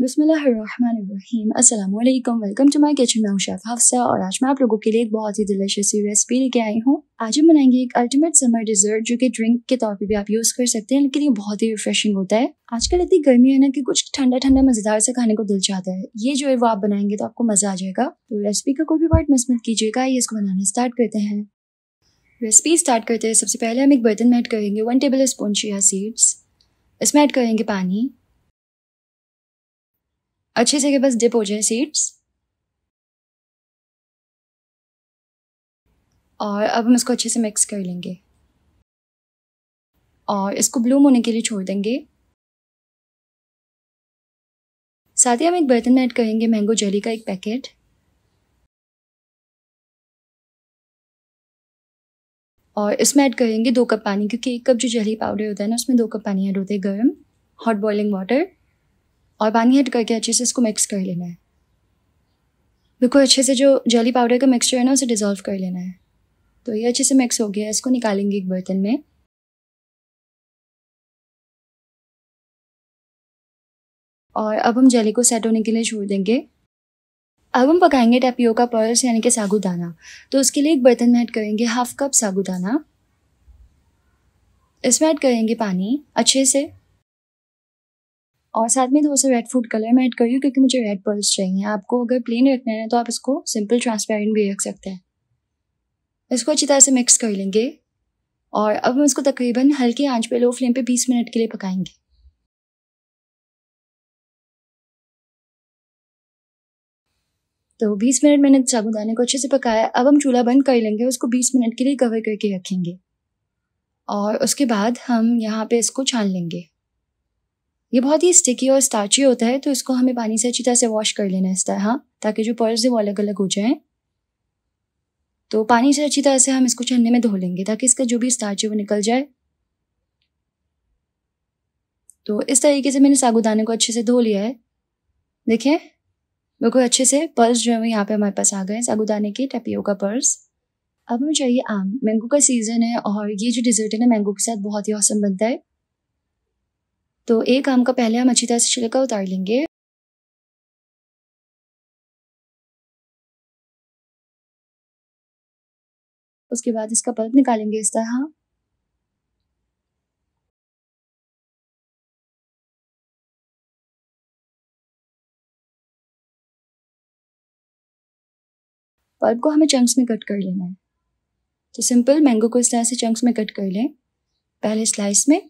बिसमीम अल्लाम welcome to my kitchen मैं हूँ शेफ हफ्सा और आज मैं आप लोगों के लिए एक बहुत ही डिलीशियस रेसिपी लेके आई हूँ आज हम बनाएंगे एक अल्टीमेट समर डिजर्ट जो कि ड्रिंक के तौर पे भी आप यूज़ कर सकते हैं लेकिन ये बहुत ही रिफ्रेशिंग होता है आजकल इतनी गर्मी है ना कि कुछ ठंडा ठंडा मज़ेदार से खाने को दिल चाहता है ये जो है वो आप बनाएंगे तो आपको मज़ा आ जाएगा तो रेसिपी का कोई भी पार्ट मिस मत कीजिएगा ये इसको बनाना स्टार्ट करते हैं रेसिपी स्टार्ट करते हैं सबसे पहले हम एक बर्तन में ऐड करेंगे one tablespoon chia seeds इसमें ऐड करेंगे पानी अच्छे से बस डिप हो जाए सीड्स और अब हम इसको अच्छे से मिक्स कर लेंगे और इसको ब्लूम होने के लिए छोड़ देंगे साथ ही हम एक बर्तन में ऐड करेंगे मैंगो जेली का एक पैकेट और इसमें ऐड करेंगे दो कप पानी क्योंकि एक कप जो जेली पाउडर होता है ना उसमें दो कप पानी ऐड होते हैं गर्म हॉट बॉइलिंग वाटर और पानी ऐड करके अच्छे से इसको मिक्स कर लेना है बिल्कुल अच्छे से जो जली पाउडर का मिक्सचर है ना उसे डिज़ोल्व कर लेना है तो ये अच्छे से मिक्स हो गया इसको निकालेंगे एक बर्तन में और अब हम जली को सेट होने के लिए छोड़ देंगे अब हम पकाएंगे टैपियो का पर्स यानी कि सागुदाना तो उसके लिए एक बर्तन में ऐड करेंगे हाफ कप सागुदाना इसमें ऐड करेंगे पानी अच्छे से और साथ में थोड़ा सा रेड फूड कलर मैं ऐड कर रही हूँ क्योंकि मुझे रेड पर्ल्स चाहिए आपको अगर प्लेन रखना है तो आप इसको सिंपल ट्रांसपेरेंट भी रख सकते हैं इसको अच्छी तरह से मिक्स कर लेंगे और अब हम इसको तकरीबन हल्के आंच पे लो फ्लेम पे 20 मिनट के लिए पकाएंगे तो 20 मिनट मैंने साबुदाने को अच्छे से पकाया अब हम चूल्हा बंद कर लेंगे उसको 20 मिनट के लिए कवर करके रखेंगे और उसके बाद हम यहाँ पे इसको छान लेंगे ये बहुत ही स्टिकी और स्टार्ची होता है तो इसको हमें पानी से अच्छी तरह से वॉश कर लेना है इस तरह हाँ, ताकि जो पर्स है वो अलग अलग हो जाए तो पानी से अच्छी तरह से हम इसको छन्ने में धो लेंगे ताकि इसका जो भी स्टार्च है वो निकल जाए तो इस तरीके से मैंने सागुदाने को अच्छे से धो लिया है देखिए बिल्कुल अच्छे से पर्स जो है वो यहाँ पे हमारे पास आ गए सागुदाने के टपियो का पर्स अब हमें चाहिए आम मैंगो का सीज़न है और ये जो डिज़र्ट है ना मैंगो के साथ बहुत ही औसम बनता है तो एक आम का पहले हम अच्छी तरह से छिलका उतार लेंगे उसके बाद इसका पल्प निकालेंगे इस तरह पल्प को हमें चंक्स में कट कर लेना है तो सिंपल मैंगो को इस तरह से चंक्स में कट कर लें पहले स्लाइस में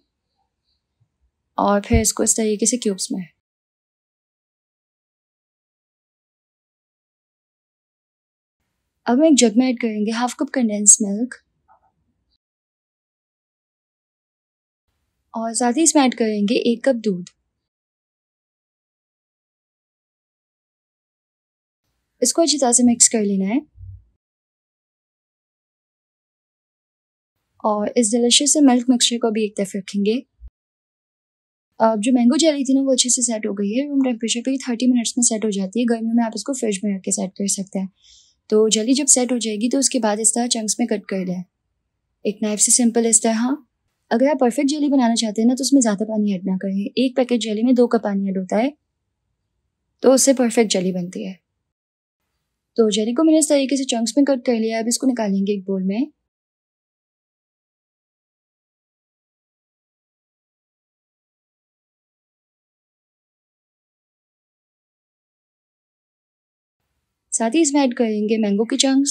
और फिर इसको इस तरीके से क्यूब्स में अब हम एक जग में ऐड करेंगे हाफ कप कंडेंस मिल्क और साथ ही इसमें ऐड करेंगे एक कप दूध इसको अच्छी तरह से मिक्स कर लेना है और इस डिलिशियस मिल्क मिक्सचर को भी एक तरफ रखेंगे जो मैंगो जेली थी ना वो अच्छे से सेट हो गई है रूम टेम्परेचर पे थर्टी मिनट्स में सेट हो जाती है गर्मियों में आप इसको फ्रिज में रख के सेट कर सकते हैं तो जली जब सेट हो जाएगी तो उसके बाद इस तरह चंक्स में कट कर लें एक नाइफ से सिंपल इस तरह हाँ, अगर आप परफेक्ट जेली बनाना चाहते हैं ना तो उसमें ज़्यादा पानी ऐड ना करें एक पैकेट जेली में दो कप पानी ऐड होता है तो उससे परफेक्ट जेली बनती है तो जेली को मैंने इस तरीके से चंक्स में कट कर लिया अब इसको निकालेंगे एक बोल में साथ ही इसमें ऐड करेंगे मैंगो के चंक्स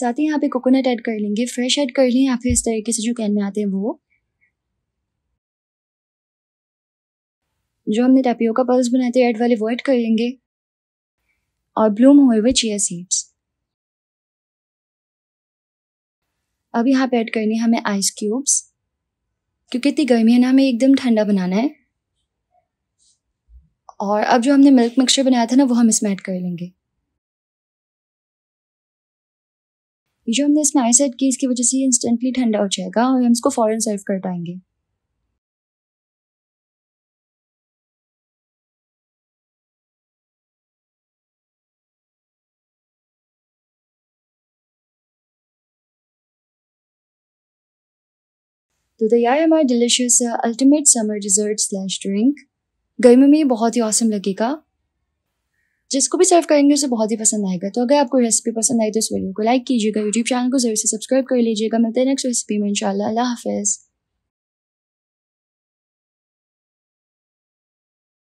साथ ही यहाँ पे कोकोनट ऐड कर लेंगे फ्रेश ऐड कर लें या फिर इस तरीके से जो कैन में आते हैं वो जो हमने टैपियो का पल्स बनाए थे ऐड वाले वो ऐड लेंगे और ब्लूम हुए हुए चिया सीड्स अब यहाँ पे ऐड करनी हमें आइस क्यूब्स क्योंकि इतनी गर्मी है ना हमें एकदम ठंडा बनाना है और अब जो हमने मिल्क मिक्सचर बनाया था ना वो हम इसमें ऐड कर लेंगे जो हमने इसमें आइस ऐड की इसकी वजह से इंस्टेंटली ठंडा हो जाएगा और हम इसको फॉरन सर्व कर पाएंगे तो तैयार हमारे delicious ultimate summer dessert slash drink गर्मी में ये बहुत ही औसम लगेगा जिसको भी सर्व करेंगे उसे बहुत ही पसंद आएगा तो अगर आपको रेसिपी पसंद आई तो इस वीडियो को लाइक कीजिएगा यूट्यूब चैनल को जरूर से सब्सक्राइब कर लीजिएगा मिलते हैं नेक्स्ट रेसिपी में इंशाल्लाह अल्लाह हाफिज़